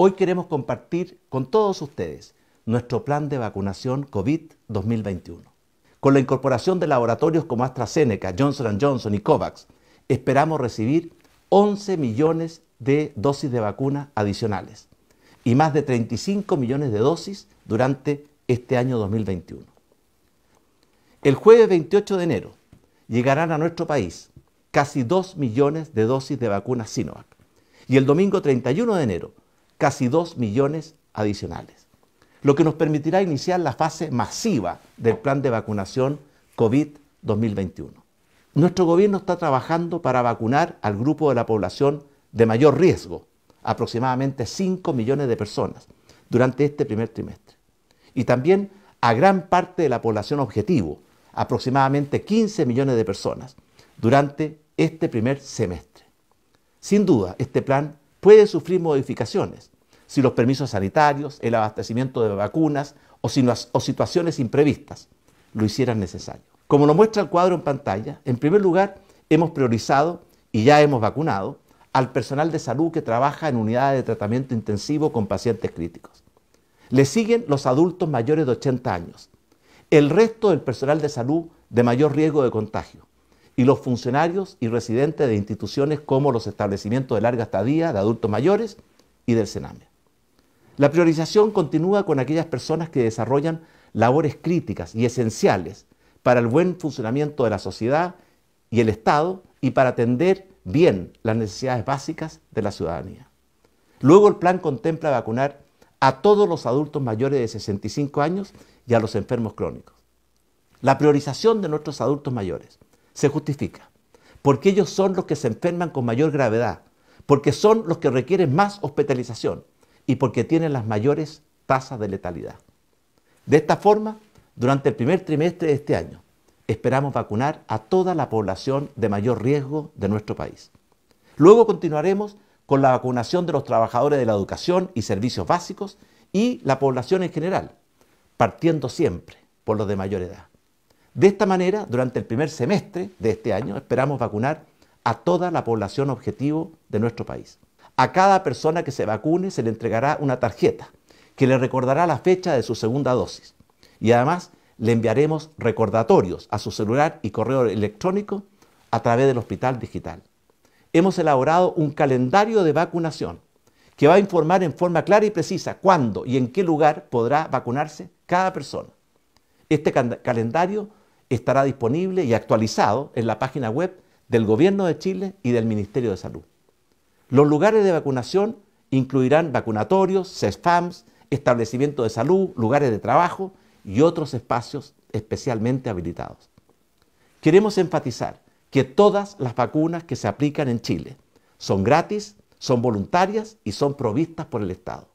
Hoy queremos compartir con todos ustedes nuestro plan de vacunación COVID 2021. Con la incorporación de laboratorios como AstraZeneca, Johnson Johnson y COVAX, esperamos recibir 11 millones de dosis de vacuna adicionales y más de 35 millones de dosis durante este año 2021. El jueves 28 de enero llegarán a nuestro país casi 2 millones de dosis de vacuna Sinovac y el domingo 31 de enero casi 2 millones adicionales, lo que nos permitirá iniciar la fase masiva del plan de vacunación COVID-2021. Nuestro gobierno está trabajando para vacunar al grupo de la población de mayor riesgo, aproximadamente 5 millones de personas, durante este primer trimestre. Y también a gran parte de la población objetivo, aproximadamente 15 millones de personas, durante este primer semestre. Sin duda, este plan puede sufrir modificaciones si los permisos sanitarios, el abastecimiento de vacunas o, situaciones imprevistas lo hicieran necesario. Como lo muestra el cuadro en pantalla, en primer lugar hemos priorizado y ya hemos vacunado al personal de salud que trabaja en unidades de tratamiento intensivo con pacientes críticos. Le siguen los adultos mayores de 80 años, el resto del personal de salud de mayor riesgo de contagio, y los funcionarios y residentes de instituciones como los establecimientos de larga estadía de adultos mayores y del Sename. La priorización continúa con aquellas personas que desarrollan labores críticas y esenciales para el buen funcionamiento de la sociedad y el Estado y para atender bien las necesidades básicas de la ciudadanía. Luego el plan contempla vacunar a todos los adultos mayores de 65 años y a los enfermos crónicos. La priorización de nuestros adultos mayores se justifica, porque ellos son los que se enferman con mayor gravedad, porque son los que requieren más hospitalización y porque tienen las mayores tasas de letalidad. De esta forma, durante el primer trimestre de este año, esperamos vacunar a toda la población de mayor riesgo de nuestro país. Luego continuaremos con la vacunación de los trabajadores de la educación y servicios básicos y la población en general, partiendo siempre por los de mayor edad. De esta manera, durante el primer semestre de este año, esperamos vacunar a toda la población objetivo de nuestro país. A cada persona que se vacune se le entregará una tarjeta que le recordará la fecha de su segunda dosis. Y además le enviaremos recordatorios a su celular y correo electrónico a través del Hospital Digital. Hemos elaborado un calendario de vacunación que va a informar en forma clara y precisa cuándo y en qué lugar podrá vacunarse cada persona. Este calendario estará disponible y actualizado en la página web del Gobierno de Chile y del Ministerio de Salud. Los lugares de vacunación incluirán vacunatorios, CESFAMs, establecimientos de salud, lugares de trabajo y otros espacios especialmente habilitados. Queremos enfatizar que todas las vacunas que se aplican en Chile son gratis, son voluntarias y son provistas por el Estado.